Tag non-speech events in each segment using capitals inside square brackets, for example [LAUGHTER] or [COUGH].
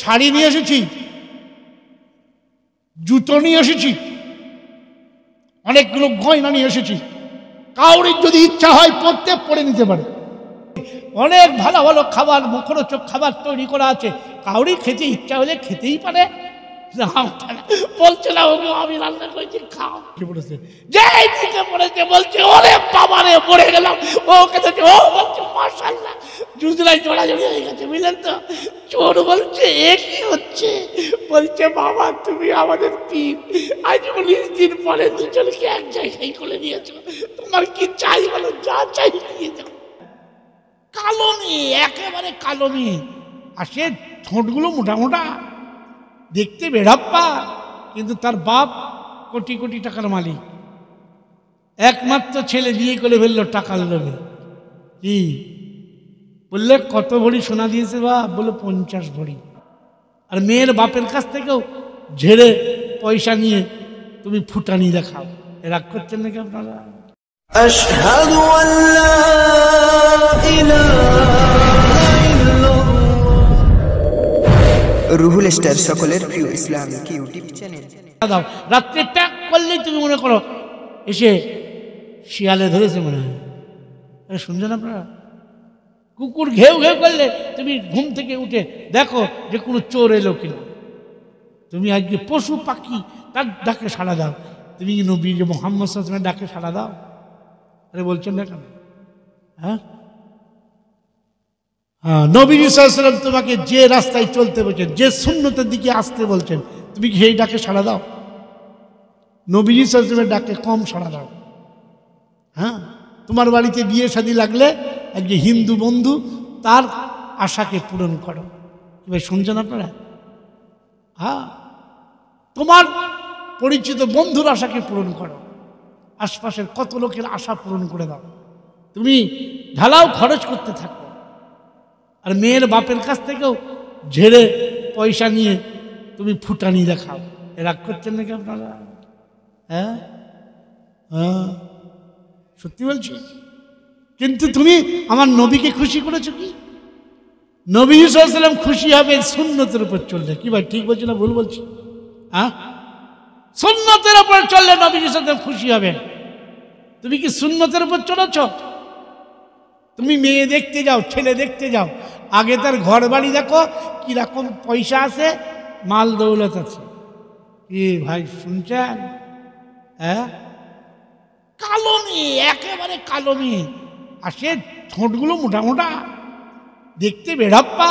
শাড়ি নিয়ে এসেছি জুতো নিয়ে এসেছি অনেকগুলো গয়না নিয়ে এসেছি কাউরির যদি ইচ্ছা হয় পড়তে পড়ে নিতে পারে অনেক ভালো ভালো খাবার মুখরোচক খাবার তৈরি করা আছে কাউরি খেতে ইচ্ছা হলে খেতেই পারে বলছে না ওগো আমি রান্না করেছি খাও কি বলেছে যেই থেকে পড়েছে বলছে ওরে বাবা রে পড়ে গেলাম ও কথা ও বলছে মাশাল্লাহ জুজলাই জোড়াজোড়ি হয়ে গেছে বুঝলেন তো চোর বলছে এ কি হচ্ছে বলছে বাবা তুমি আমাদের পীর আজ উনিশ দিন পরে দুজনকে এক জায়গায় করে নিয়েছো তোমার কি চাই বলো যা চাই নিয়ে যাও কালো মেয়ে একেবারে কালো মেয়ে আর সে ঠোঁটগুলো মোটা মোটা দেখতে বেড়াপ্পা কিন্তু তার বাপ কোটি কোটি টাকার মালিক একমাত্র ছেলে বিয়ে করে ফেললো টাকার লোভে কি বললে কত ভরি সোনা দিয়েছে বা বললো পঞ্চাশ ভরি আর মেয়ের বাপের কাছ থেকেও ঝেড়ে পয়সা নিয়ে তুমি ফুটানি দেখাও রাগ করছেন নাকি আপনারা রুহুল স্টার সকলের প্রিয় ইসলামিক ইউটিউব চ্যানেল দাও রাত্রে প্যাক করলেই তুমি মনে করো এসে শিয়ালে ধরেছে মনে হয় শুনছেন আপনারা কুকুর ঘেউ ঘেউ করলে তুমি ঘুম থেকে উঠে দেখো যে কোনো চোর এলো কিনা তুমি আজকে পশু পাখি তার ডাকে সাড়া দাও তুমি নবী যে মোহাম্মদ সাসমের ডাকে সাড়া দাও আরে বলছেন না কেন হ্যাঁ নবীর ইসাল্লাম তোমাকে যে রাস্তায় চলতে বলছেন যে শূন্যতার দিকে আসতে বলছেন তুমি কি সেই ডাকে সাড়া দাও নবীর ইসলামের ডাকে কম সাড়া দাও হ্যাঁ তোমার বাড়িতে বিয়ে শাদি লাগলে একজন হিন্দু বন্ধু তার আশাকে পূরণ করো এবার শুনছেন আপনারা হ্যাঁ তোমার পরিচিত বন্ধুর আশাকে পূরণ করো আশপাশের কত লোকের আশা পূরণ করে দাও তুমি ঢালাও খরচ করতে থাকো আর মেয়ের বাপের কাছ থেকেও ঝেড়ে পয়সা নিয়ে তুমি ফুটানি দেখাও রাগ করছেন নাকি আপনারা হ্যাঁ হ্যাঁ সত্যি বলছি কিন্তু তুমি আমার নবীকে খুশি করেছো কি নবী সাল্লাম খুশি হবে সুন্নতের উপর চললে কি ভাই ঠিক বলছি না ভুল বলছি হ্যাঁ সুন্নতের উপর চললে নবী খুশি হবে তুমি কি সুন্নতের উপর চলেছ তুমি মেয়ে দেখতে যাও ছেলে দেখতে যাও আগে তার ঘর বাড়ি দেখো কীরকম পয়সা আছে মাল দৌলত আছে কি ভাই শুনছেন হ্যাঁ কালো মেয়ে একেবারে কালো মেয়ে আর সে ঠোঁটগুলো মোটা মোটা দেখতে বেড়াপ্পা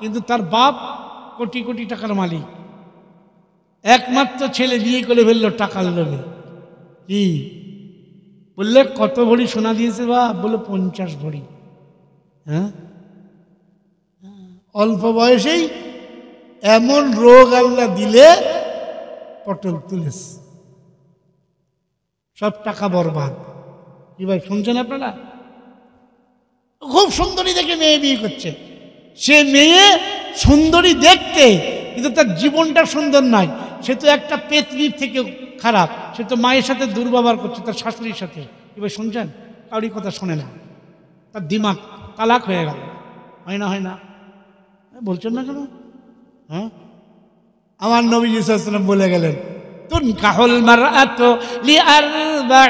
কিন্তু তার বাপ কোটি কোটি টাকার মালিক একমাত্র ছেলে বিয়ে করে ফেললো টাকার লোভে কি বললে কত ভরি সোনা দিয়েছে বা বলে পঞ্চাশ ভরি হ্যাঁ অল্প বয়সেই এমন রোগ আল্লাহ দিলে পটল তুলেস সব টাকা বরবাদ কি ভাই শুনছেন আপনারা খুব সুন্দরী দেখে মেয়ে বিয়ে করছে সে মেয়ে সুন্দরী দেখতে কিন্তু তার জীবনটা সুন্দর নয় সে তো একটা পেতনির থেকে খারাপ সে তো মায়ের সাথে দুর্ব্যবহার করছে তার শাশুড়ির সাথে এবার শুনছেন কাউরি কথা শোনে না তার দিমাগ তালাক হয়ে গেল হয় না হয় না হ্যাঁ, বলছেন না কেন হ্যাঁ আমার নবী ইসালাম বলে গেলেন লি تنكح ওয়ালি لأربع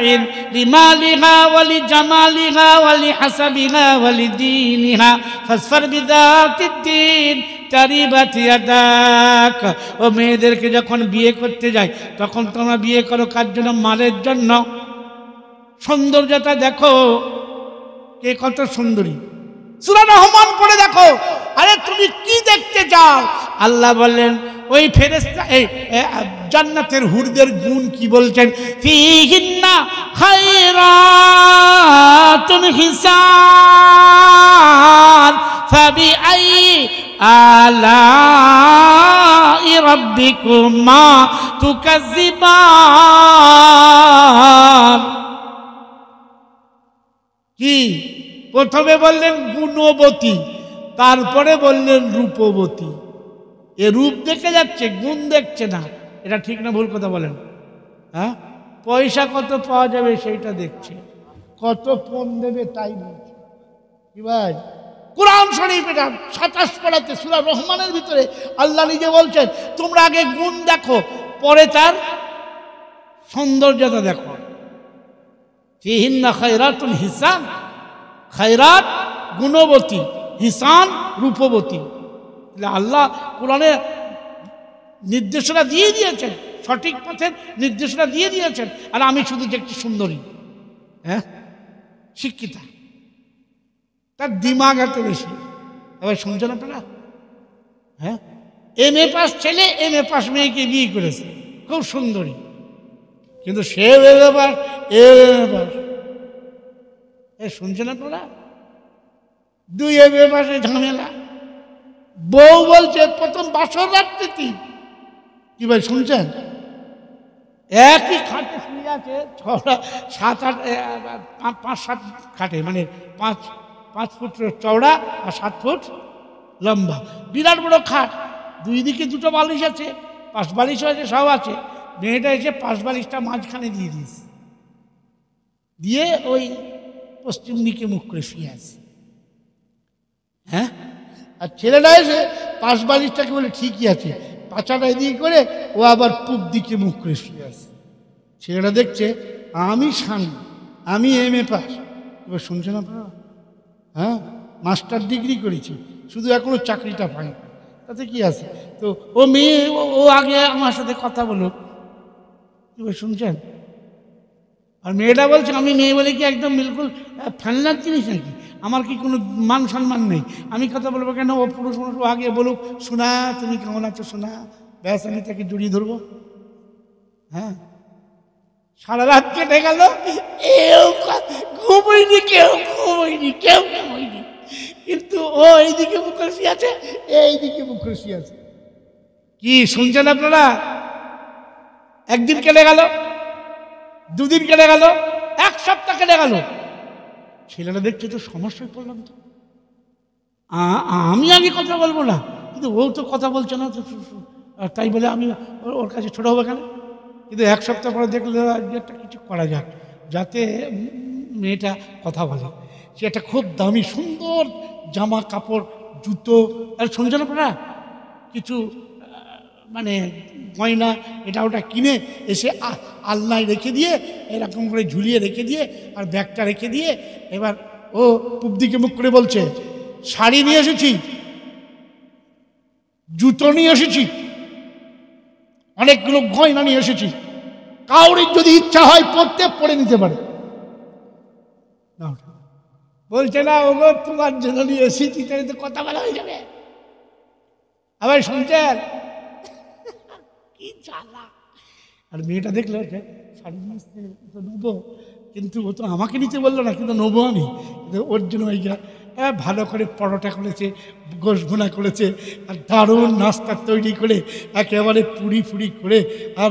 لمالها ولجمالها ولحسبها ولدينها فاصفر بذات الدين তারিবাত ইয়াদাক ও মেয়েদেরকে যখন বিয়ে করতে যায় তখন তোমরা বিয়ে করো কার জন্য মালের জন্য সৌন্দর্যটা দেখো কে কত সুন্দরী সুরা রহমান করে দেখো আরে তুমি কি দেখতে চাও আল্লাহ বললেন ওই ফেরেস্তা এই জান্নাতের হুরদের গুণ কি বলছেন ফিহিন্না খায়রাতুন হিসান ফাবি আই আলা রাব্বিকুমা তুকাজ্জিবান কি প্রথমে বললেন গুণবতী তারপরে বললেন রূপবতী এ রূপ দেখে যাচ্ছে গুণ দেখছে না এটা ঠিক না ভুল কথা বলেন হ্যাঁ পয়সা কত পাওয়া যাবে সেইটা দেখছে কত ফোন দেবে তাই বলছে কি ভাই কোরআন শরীফ এটা সাতাশ পড়াতে সুরা রহমানের ভিতরে আল্লাহ নিজে বলছেন তোমরা আগে গুণ দেখো পরে তার সৌন্দর্যতা দেখো হিসান খায়রাত গুণবতী হিসান রূপবতী আল্লাহ কোরআনে নির্দেশনা দিয়ে দিয়েছেন সঠিক পথের নির্দেশনা দিয়ে দিয়েছেন আর আমি শুধু যে একটি সুন্দরী হ্যাঁ শিক্ষিতা তার দিমাগ এত বেশি এবার শুনছেন আপনারা হ্যাঁ এম এ পাস ছেলে এম এ পাস মেয়েকে বিয়ে করেছে খুব সুন্দরী কিন্তু সে এ পাস এ পাস এ না তোরা দুই এবে পাশে ঝামেলা বউ বলছে প্রথম বাসর রাত্রিতে কি ভাই শুনছেন একই খাটে শুয়ে আছে ছটা সাত আট পাঁচ সাত খাটে মানে পাঁচ পাঁচ ফুট চওড়া আর সাত ফুট লম্বা বিরাট বড় খাট দুই দিকে দুটো বালিশ আছে পাশ বালিশ আছে সব আছে মেয়েটা এসে পাশ বালিশটা মাঝখানে দিয়ে দিস দিয়ে ওই পশ্চিম দিকে মুখ করে শুয়ে আছে হ্যাঁ আর ছেলেটা এসে পাশ বালিশটাকে বলে ঠিকই আছে পাচাটা এদিকে করে ও আবার পূব দিকে মুখ করে শুয়ে আছে ছেলেটা দেখছে আমি স্বামী আমি এম এ পাস এবার শুনছে না হ্যাঁ মাস্টার ডিগ্রি করেছি শুধু এখনও চাকরিটা পাই তাতে কি আছে তো ও মেয়ে ও আগে আমার সাথে কথা বলো এবার শুনছেন আর মেয়েটা বলছে আমি মেয়ে বলে কি একদম বিলকুল ফেলনার জিনিস নাকি আমার কি কোনো মান সম্মান নেই আমি কথা বলবো কেন ও পুরুষ মানুষ আগে বলুক শোনা তুমি কেমন আছো শোনা ব্যাস আমি তাকে জড়িয়ে ধরবো হ্যাঁ সারা রাত কেটে গেল ঘুমোয়নি কেউ ঘুমোয়নি কেউ ঘুমোয়নি কিন্তু ও এইদিকে মুখোশি আছে এইদিকে মুখোশি আছে কি শুনছেন আপনারা একদিন কেটে গেল দুদিন কেটে গেল এক সপ্তাহ কেটে গেল ছেলেটা দেখছে তো সমস্যায় পড়লাম তো আমি আমি কথা বলবো না কিন্তু ও তো কথা বলছে না তো তাই বলে আমি ওর কাছে ছোটো হবে কেন কিন্তু এক সপ্তাহ পরে দেখলে একটা কিছু করা যাক যাতে মেয়েটা কথা বলে সে একটা খুব দামি সুন্দর জামা কাপড় জুতো আর শুনছে আপনারা কিছু মানে গয়না এটা ওটা কিনে এসে আল্লাহ রেখে দিয়ে এরকম করে ঝুলিয়ে রেখে দিয়ে আর ব্যাগটা রেখে দিয়ে এবার ও পূব দিকে মুখ করে বলছে শাড়ি নিয়ে এসেছি জুতো নিয়ে এসেছি অনেকগুলো গয়না নিয়ে এসেছি কাউরি যদি ইচ্ছা হয় পড়তে পড়ে নিতে পারে বলছে না ওগো তোমার জন্য নিয়ে এসেছি তাহলে তো কথা বলা হয়ে যাবে আবার শুনছেন কি জ্বালা আর মেয়েটা দেখলে শাড়ি নেবো কিন্তু ও তো আমাকে নিচে বললো না কিন্তু নেবো আমি ওর জন্য ওই হ্যাঁ ভালো করে পরোটা করেছে গোস করেছে আর দারুণ নাস্তা তৈরি করে একেবারে পুরি ফুরি করে আর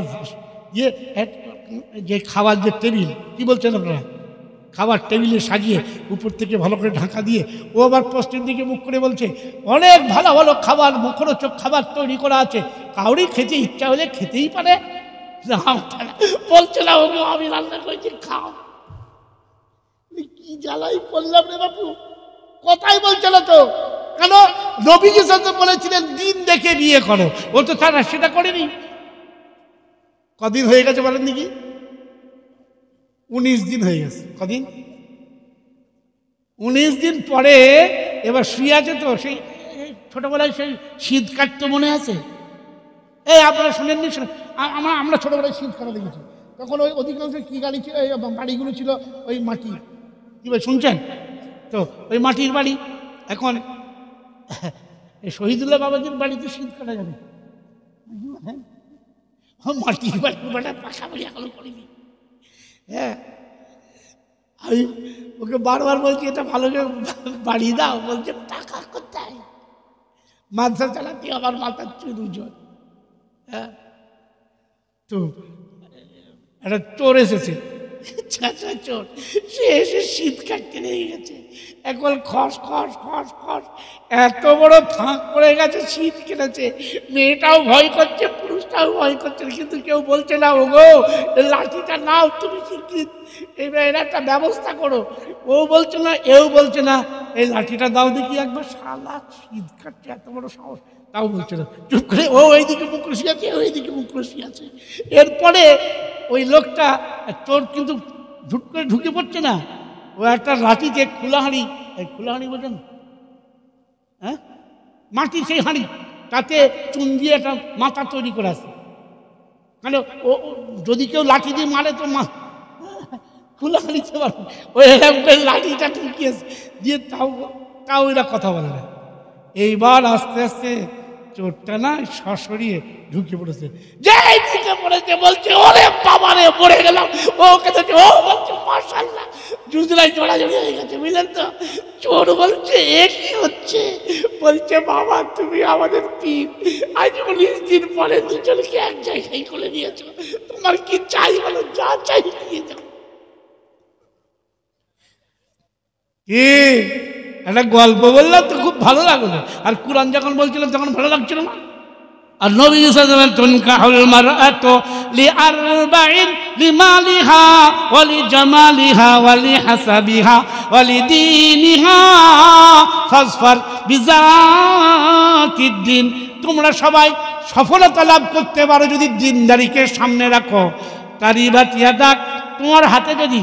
ইয়ে যে খাবার যে টেবিল কি বলছেন আপনারা খাবার টেবিলে সাজিয়ে উপর থেকে ভালো করে ঢাকা দিয়ে ও আবার পশ্চিম দিকে মুখ করে বলছে অনেক ভালো ভালো খাবার মুখরোচক খাবার তৈরি করা আছে কাউরি খেতে ইচ্ছা হলে খেতেই পারে না বলছে না ওগো আমি রান্না করেছি খাও কি জ্বালাই করলাম রে বাপু কথাই বলছে না তো কেন নবীজি সাথে বলেছিলেন দিন দেখে বিয়ে করো ও তো তারা সেটা করেনি কদিন হয়ে গেছে বলেন নাকি উনিশ দিন হয়ে গেছে কদিন উনিশ দিন পরে এবার শুয়ে আছে তো সেই ছোটবেলায় সেই শীত কাটতো মনে আছে এই আপনারা শুনেননি শুনে আমরা আমরা ছোটোবেলায় শীত শীতকালে দেখেছি তখন ওই অধিকাংশ কী গাড়ি ছিল এই বাড়িগুলো ছিল ওই মাটি কী ভাই শুনছেন তো ওই মাটির বাড়ি এখন এই শহীদুল্লাহ বাবাজির বাড়িতে শীত কাটা যাবে হ্যাঁ? মাটির বাড়ি বেটা পাখা বাড়ি এখনো করিনি হ্যাঁ আমি ওকে বারবার বলছি এটা ভালো করে বাড়ি দাও বলছে টাকা কোথায় মাথা চালাতে আবার মাথার চুর উজ্জ্বল হ্যাঁ। তো একটা চোর এসেছে [LAUGHS] চাচা চোর সে এসে শীত কাটতে নিয়ে গেছে একবার খস খস খস খস এত বড় ফাঁক পড়ে গেছে শীত কেটেছে মেয়েটাও ভয় করছে পুরুষটাও ভয় করছে কিন্তু কেউ বলছে না ওগো লাঠিটা নাও তুমি শিক্ষিত এর একটা ব্যবস্থা করো ও বলছে না এও বলছে না এই লাঠিটা দাও দেখি একবার সালা শীত কাটছে এত বড় সাহস তাও বলছে না চুপ করে ও দিকে মুখরসি আছে ওইদিকে মুখরসি আছে এরপরে ওই লোকটা তোর কিন্তু ঢুট করে ঢুকে পড়ছে না ও একটা লাঠিতে খোলা হাঁড়ি এই খোলা হাঁড়ি বোঝেন হ্যাঁ মাটি সেই হাঁড়ি তাতে চুন দিয়ে একটা মাথা তৈরি করে আছে মানে ও যদি কেউ লাঠি দিয়ে মারে তো কুলা নিতে পারবে ওই এরকমের লাঠিটা ঠুকিয়েছে দিয়ে তাও তাও এরা কথা বলে না এইবার আস্তে আস্তে চোরটা না সশরিয়ে ঢুকে পড়েছে যেই ঢুকে পড়েছে বলছে ওরে বাবা রে পড়ে গেলাম ওকে তো ও বলছে মাশাল্লাহ জুজলাই জোড়াজোড়ি হয়ে গেছে বুঝলেন তো চোর বলছে এ কি হচ্ছে বলছে বাবা তুমি আমাদের পীর আজ উনিশ দিন পরে দুজনকে এক জায়গায় করে নিয়েছো তোমার কি চাই বলো যা চাই নিয়ে যাও কি একটা গল্প বললাম তো খুব ভালো লাগলো আর কোরআন যখন বলছিলাম তখন ভালো লাগছিল না আর নবী সাল্লাল্লাহু তুনকাহুল মারআতু লিআরবাইন ওলি ওয়া লিজামালিহা ওয়া লিহাসাবিহা ওয়া লিদীনিহা ফাসফার দিন তোমরা সবাই সফলতা লাভ করতে পারো যদি দিনদারিকে সামনে রাখো তারিবাতিয়াদাক তোমার হাতে যদি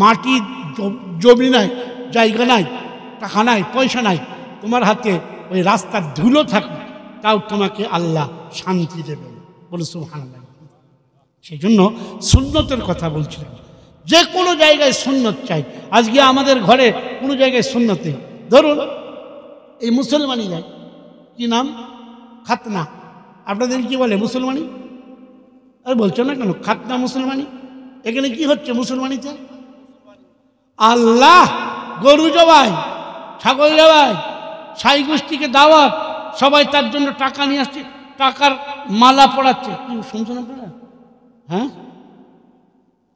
মাটি জমি নাই জায়গা নাই টাকা নাই পয়সা নাই তোমার হাতে ওই রাস্তার ধুলো থাকবে তাও তোমাকে আল্লাহ শান্তি দেবে বলে সুহান সেই জন্য সুন্নতের কথা বলছিলাম যে কোনো জায়গায় সুন্নত চাই আজকে আমাদের ঘরে কোনো জায়গায় সুন্নত নেই ধরুন এই মুসলমানই যাই কি নাম খাতনা আপনাদের কি বলে মুসলমানি আর বলছো না কেন খাতনা মুসলমানি এখানে কি হচ্ছে মুসলমানিতে আল্লাহ গরু জবাই ছাগল জবাই সাই গোষ্ঠীকে দাওয়াত সবাই তার জন্য টাকা নিয়ে আসছে টাকার মালা পড়াচ্ছে কি শুনছেন আপনারা হ্যাঁ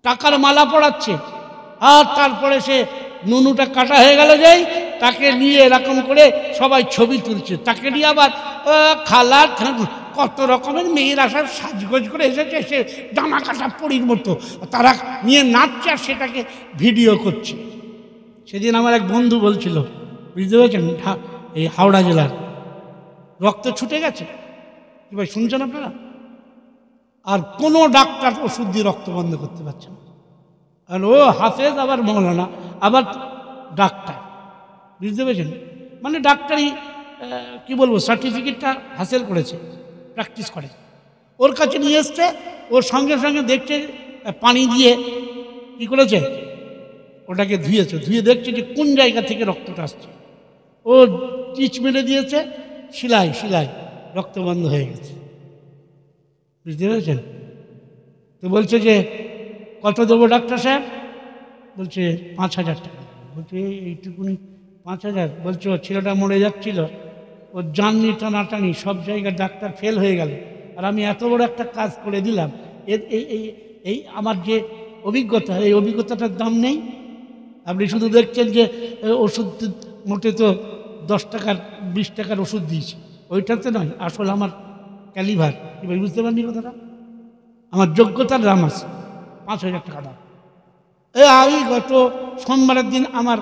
টাকার মালা পড়াচ্ছে আর তারপরে সে নুনুটা কাটা হয়ে গেল যাই তাকে নিয়ে এরকম করে সবাই ছবি তুলছে তাকে নিয়ে আবার খালা কত রকমের মেয়েরা আসার সাজগোজ করে এসেছে সে জামা কাটা পরির মতো তারা নিয়ে নাচছে আর সেটাকে ভিডিও করছে সেদিন আমার এক বন্ধু বলছিল বুঝতে পেরেছেন এই হাওড়া জেলার রক্ত ছুটে গেছে কি ভাই শুনছেন আপনারা আর কোনো ডাক্তার ওষুধ দিয়ে রক্ত বন্ধ করতে পারছে না আর ও হাফেজ আবার মৌলানা আবার ডাক্তার বুঝতে পেরেছেন মানে ডাক্তারই কি বলবো সার্টিফিকেটটা হাসিল করেছে প্র্যাকটিস করে ওর কাছে নিয়ে এসছে ওর সঙ্গে সঙ্গে দেখছে পানি দিয়ে কি করেছে ওটাকে ধুয়েছে ধুয়ে দেখছে যে কোন জায়গা থেকে রক্তটা আসছে ও চিচ মেরে দিয়েছে সিলাই সিলাই রক্ত বন্ধ হয়ে গেছে বুঝতে পেরেছেন তো বলছে যে কত দেবো ডাক্তার সাহেব বলছে পাঁচ হাজার টাকা বলছে এইটুকুনি পাঁচ হাজার বলছে ওর ছেলেটা মরে যাচ্ছিল ওর জাননি টানাটানি সব জায়গায় ডাক্তার ফেল হয়ে গেল আর আমি এত বড় একটা কাজ করে দিলাম এর এই এই আমার যে অভিজ্ঞতা এই অভিজ্ঞতাটার দাম নেই আপনি শুধু দেখছেন যে ওষুধ মোটে তো দশ টাকার বিশ টাকার ওষুধ দিয়েছি ওইটাতে নয় আসল আমার ক্যালিভার এবার বুঝতে পারিনি কথাটা আমার যোগ্যতার দাম আছে পাঁচ হাজার টাকা দাম এ আমি গত সোমবারের দিন আমার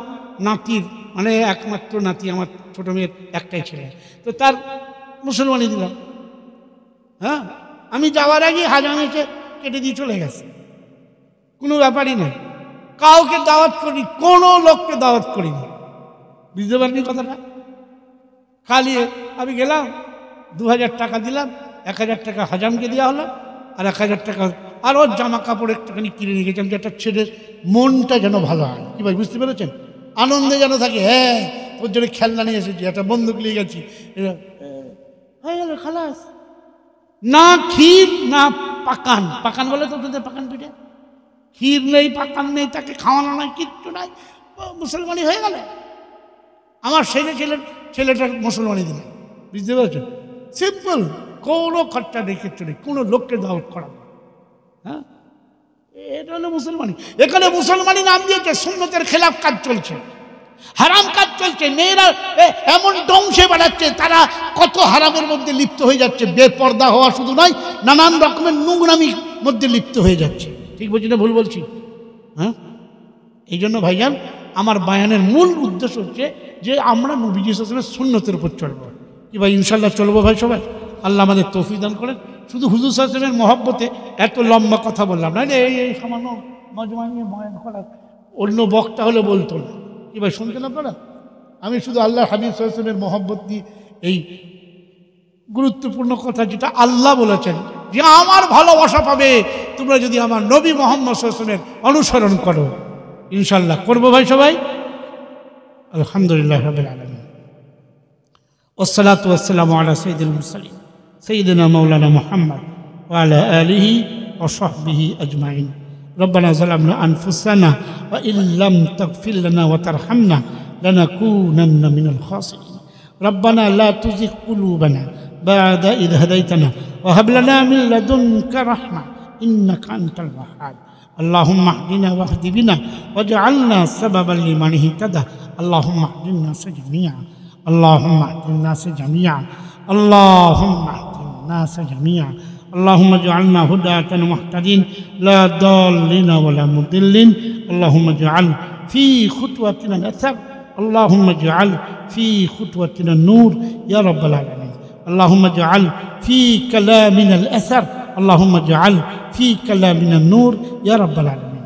নাতির মানে একমাত্র নাতি আমার ছোটো মেয়ের একটাই ছেলে তো তার মুসলমানি দিলাম হ্যাঁ আমি যাওয়ার আগে হাজামিকে কেটে দিয়ে চলে গেছে কোনো ব্যাপারই নয় কাউকে দাওয়াত করি কোনো লোককে দাওয়াত করিনি বুঝতে পারিনি কথাটা খালি আমি গেলাম দু হাজার টাকা দিলাম এক হাজার টাকা হাজামকে দেওয়া হলো আর এক হাজার টাকা আর ওর জামা কাপড় একটুখানি কিনে নিয়ে গেছিলাম যে একটা ছেলের মনটা যেন ভালো হয় কি ভাই বুঝতে পেরেছেন আনন্দে যেন থাকে হ্যাঁ ওর জন্য খেলনা নিয়ে এসেছি একটা বন্দুক নিয়ে গেছি হয়ে গেল খালাস না ক্ষীর না পাকান পাকান বলে তো তোদের পাকান পিঠে ক্ষীর নেই পাতান নেই তাকে খাওয়ানো নাই কিচ্ছু নাই মুসলমানি হয়ে গেল আমার ছেলে ছেলে ছেলেটা মুসলমানই দিল বুঝতে পারছো সিম্পল কোনো খরচা নেই কিচ্ছু নেই কোনো লোককে দাও করা হ্যাঁ এটা হলো মুসলমানি এখানে মুসলমানি নাম দিয়েছে সুন্নতের খেলাফ কাজ চলছে হারাম কাজ চলছে মেয়েরা এমন ডংসে বেড়াচ্ছে তারা কত হারামের মধ্যে লিপ্ত হয়ে যাচ্ছে বেপর্দা হওয়া শুধু নয় নানান রকমের নোংরামির মধ্যে লিপ্ত হয়ে যাচ্ছে ঠিক বলছি না ভুল বলছি হ্যাঁ এই জন্য ভাইজান আমার বায়ানের মূল উদ্দেশ্য হচ্ছে যে আমরা নবীজ হাসানের শূন্যতের উপর চলবো কি ভাই ইনশাল্লাহ চলবো ভাই সবাই আল্লাহ আমাদের তফি দান করেন শুধু হুজুর হাসানের মহব্বতে এত লম্বা কথা বললাম না এই এই সামান্য মজমা নিয়ে বয়ান করা অন্য বক্তা হলে বলতো না কি ভাই না পারা আমি শুধু আল্লাহ হাবিব হাসানের মহব্বত দিয়ে এই গুরুত্বপূর্ণ কথা যেটা আল্লাহ বলেছেন যে আমার ভালোবাসা পাবে তোমরা যদি আমার নবী মোহাম্মদ হোসেনের অনুসরণ করো ইনশাল্লাহ করবো ভাই সবাই আলহামদুলিল্লাহ রবিল আলম আলা সঈদুল মুসালিম সঈদিনা মৌলানা মোহাম্মদ ওয়ালা আলিহি ওসহবিহি আজমাইন ربنا ظلمنا أنفسنا وإن لم تغفر لنا وترحمنا لنكونن من الخاسرين ربنا لا تزغ قلوبنا بعد إذ هديتنا وهب لنا من لدنك رحمة إنك أنت الوهاب اللهم اهدنا واهد بنا واجعلنا سببا لمن اهتدى اللهم اهد الناس جميعا اللهم اهد الناس جميعا اللهم اهد الناس جميعا اللهم اجعلنا هداة مهتدين لا ضالين ولا مضلين اللهم اجعل في خطوتنا الأثر اللهم اجعل في خطوتنا النور يا رب العالمين اللهم اجعل في كلامنا الأثر اللهم اجعل في كلامنا النور يا رب العالمين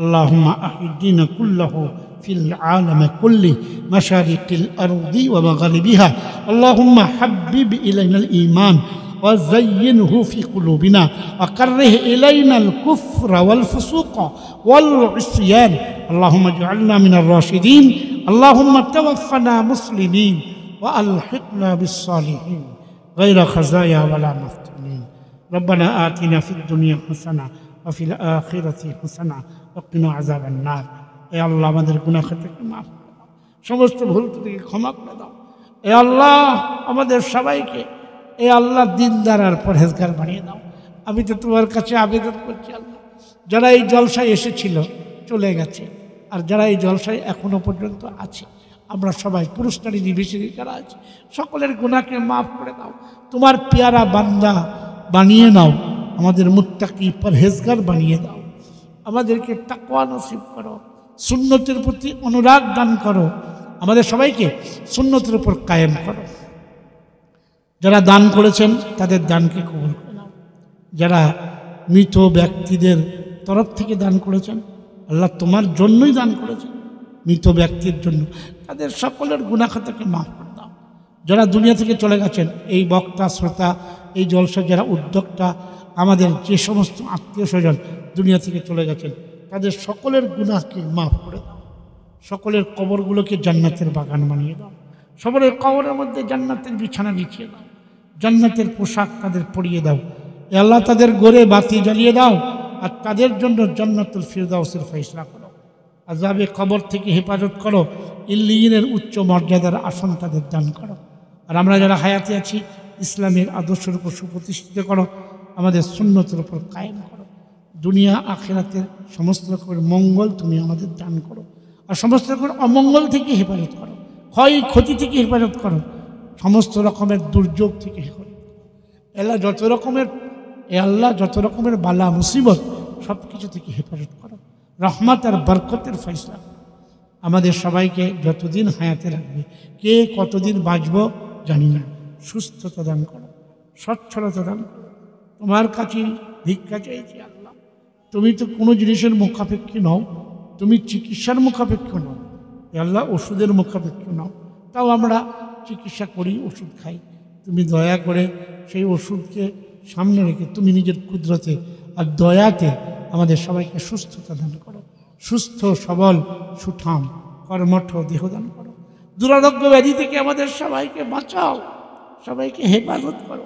اللهم أحي الدين كله في العالم كله مشارق الأرض ومغاربها اللهم حبب إلينا الإيمان وزينه في قلوبنا وكره إلينا الكفر والفسوق والعصيان اللهم اجعلنا من الراشدين اللهم توفنا مسلمين وألحقنا بالصالحين غير خزايا ولا مفتونين ربنا آتنا في الدنيا حسنة وفي الآخرة حسنة وقنا عذاب النار এ আল্লাহ আমাদের গুণা থেকে মাফ সমস্ত ভুল থেকে ক্ষমা করে দাও এ আল্লাহ আমাদের সবাইকে এ আল্লাহ দিনদার আর পরহেজগার বানিয়ে দাও আমি তো তোমার কাছে আবেদন করছি আল্লাহ যারা এই জলসায় এসেছিল চলে গেছে আর যারা এই জলসায় এখনও পর্যন্ত আছে আমরা সবাই পুরুষ নারী নির্বিশেষে যারা আছি সকলের গুণাকে মাফ করে দাও তোমার পেয়ারা বান্দা বানিয়ে নাও আমাদের মুত্তাকি পরহেজগার বানিয়ে দাও আমাদেরকে তাকওয়া নসিব করো সুন্নতের প্রতি অনুরাগ দান করো আমাদের সবাইকে সুন্নতের উপর কায়েম করো যারা দান করেছেন তাদের দানকে কবল করে নাও যারা মৃত ব্যক্তিদের তরফ থেকে দান করেছেন আল্লাহ তোমার জন্যই দান করেছেন মৃত ব্যক্তির জন্য তাদের সকলের গুণাখাতাকে মাফ করে দাও যারা দুনিয়া থেকে চলে গেছেন এই বক্তা শ্রোতা এই জলসা যারা উদ্যোক্তা আমাদের যে সমস্ত আত্মীয় স্বজন দুনিয়া থেকে চলে গেছেন তাদের সকলের গুণাকে মাফ করে দাও সকলের কবরগুলোকে জান্নাতের বাগান বানিয়ে দাও সকলের কবরের মধ্যে জান্নাতের বিছানা বিছিয়ে দাও জান্নাতের পোশাক তাদের পরিয়ে দাও এ আল্লাহ তাদের গড়ে বাতি জ্বালিয়ে দাও আর তাদের জন্য জান্নাতুল ফিরদাউসের ফেসলা করো আজাবে কবর থেকে হেফাজত করো ইল্লিনের উচ্চ মর্যাদার আসন তাদের দান করো আর আমরা যারা হায়াতে আছি ইসলামের আদর্শের উপর সুপ্রতিষ্ঠিত করো আমাদের সুন্নতের উপর কায়েম করো দুনিয়া আখেরাতের সমস্ত রকমের মঙ্গল তুমি আমাদের দান করো আর সমস্ত রকমের অমঙ্গল থেকে হেফাজত করো ক্ষয় ক্ষতি থেকে হেফাজত করো সমস্ত রকমের দুর্যোগ থেকে হেফাজত এল্লা যত রকমের এ আল্লাহ যত রকমের বালা মুসিবত সব কিছু থেকে হেফাজত করো রহমত আর বরকতের ফয়সলা আমাদের সবাইকে যতদিন হায়াতে রাখবে কে কতদিন বাঁচব জানি না সুস্থতা দান করো সচ্ছলতা দান করো তোমার কাছে ভিক্ষা চাইছি আল্লাহ তুমি তো কোনো জিনিসের মুখাপেক্ষী নও তুমি চিকিৎসার মুখাপেক্ষ নও আল্লাহ ওষুধের মুখাপেক্ষ নও তাও আমরা চিকিৎসা করি ওষুধ খাই তুমি দয়া করে সেই ওষুধকে সামনে রেখে তুমি নিজের ক্ষুদ্রতে আর দয়াতে আমাদের সবাইকে সুস্থতা দান করো সুস্থ সবল সুঠাম কর্মঠ দেহদান করো দুরারোগ্য ব্যাধি থেকে আমাদের সবাইকে বাঁচাও সবাইকে হেফাজত করো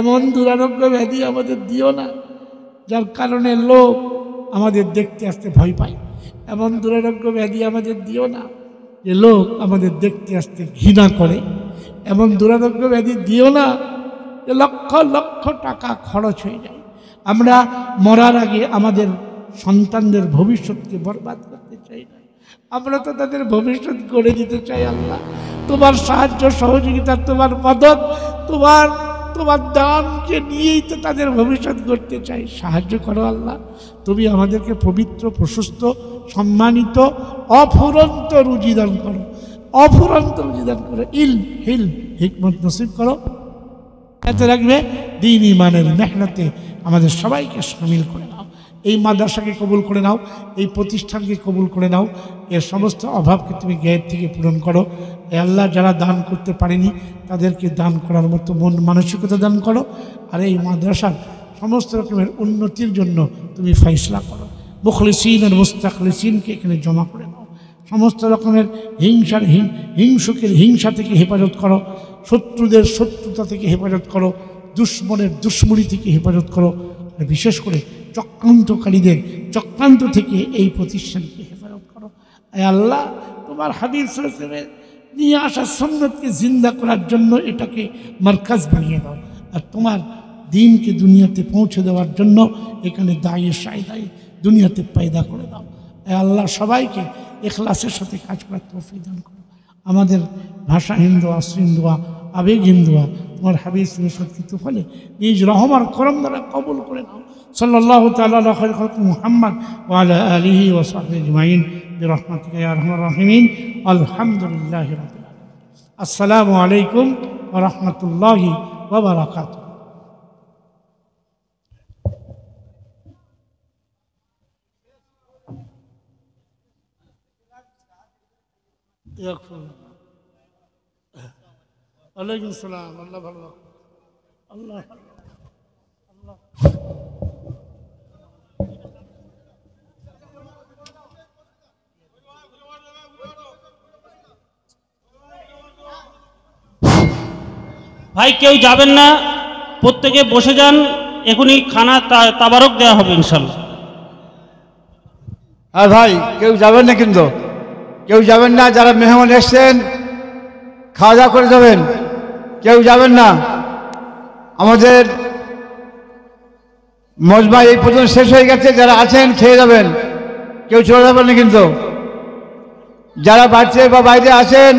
এমন দুরারোগ্য ব্যাধি আমাদের দিও না যার কারণে লোক আমাদের দেখতে আসতে ভয় পায় এমন দুরারোগ্য ব্যাধি আমাদের দিও না যে লোক আমাদের দেখতে আসতে ঘৃণা করে এমন দুরারোগ্য ব্যাধি দিও না যে লক্ষ লক্ষ টাকা খরচ হয়ে যায় আমরা মরার আগে আমাদের সন্তানদের ভবিষ্যৎকে বরবাদ করতে চাই না আমরা তো তাদের ভবিষ্যৎ গড়ে দিতে চাই আল্লাহ তোমার সাহায্য সহযোগিতা তোমার মদত তোমার তোমার দানকে নিয়েই তো তাদের ভবিষ্যৎ গড়তে চাই সাহায্য করো আল্লাহ তুমি আমাদেরকে পবিত্র প্রশস্ত সম্মানিত অফুরন্ত রুজিদান করো অফুরন্ত রুজিদান করো ইল হিল হিকমত নসিব করো এতে রাখবে দিন ইমানের মেহনতে আমাদের সবাইকে সামিল করে এই মাদ্রাসাকে কবুল করে নাও এই প্রতিষ্ঠানকে কবুল করে নাও এর সমস্ত অভাবকে তুমি জ্ঞানের থেকে পূরণ করো আল্লাহ যারা দান করতে পারেনি তাদেরকে দান করার মতো মন মানসিকতা দান করো আর এই মাদ্রাসার সমস্ত রকমের উন্নতির জন্য তুমি ফয়সলা করো মুখলিসিন আর মুস্তাকলিসিনকে এখানে জমা করে নাও সমস্ত রকমের হিংসার হিংসুকের হিংসা থেকে হেফাজত করো শত্রুদের শত্রুতা থেকে হেফাজত করো দুশ্মনের দুশ্মনী থেকে হেফাজত করো বিশেষ করে চক্রান্তকারীদের চক্রান্ত থেকে এই প্রতিষ্ঠানকে হেফাজত করো আল্লাহ তোমার হাবির সরসের নিয়ে আসা সন্ন্যতকে জিন্দা করার জন্য এটাকে মার্কাজ বানিয়ে দাও আর তোমার দিনকে দুনিয়াতে পৌঁছে দেওয়ার জন্য এখানে দায়ে সায় দায়ে দুনিয়াতে পায়দা করে দাও আল্লাহ সবাইকে এখলাসের সাথে কাজ করার তৌফিক দান করো আমাদের ভাষা হিন্দুয়া আশ্রিন্দুয়া আবেগ হিন্দুয়া তোমার হাবিব সুরসৎকৃত ফলে নিজ রহমার করম দ্বারা কবল করে নাও صلى الله تعالى على خير خلق محمد وعلى آله وصحبه أجمعين برحمتك يا أرحم الراحمين الحمد لله رب العالمين السلام عليكم ورحمة الله وبركاته يكفر عليكم السلام الله الله الله ভাই কেউ যাবেন না প্রত্যেকে বসে যান এখনই খানা তাবারক দেওয়া হবে ইনশাল্লাহ হ্যাঁ ভাই কেউ যাবেন না কিন্তু কেউ যাবেন না যারা মেহমান এসছেন খাওয়া দাওয়া করে যাবেন কেউ যাবেন না আমাদের মজমা এই পর্যন্ত শেষ হয়ে গেছে যারা আছেন খেয়ে যাবেন কেউ চলে যাবেন না কিন্তু যারা বাড়ছে বা বাইরে আছেন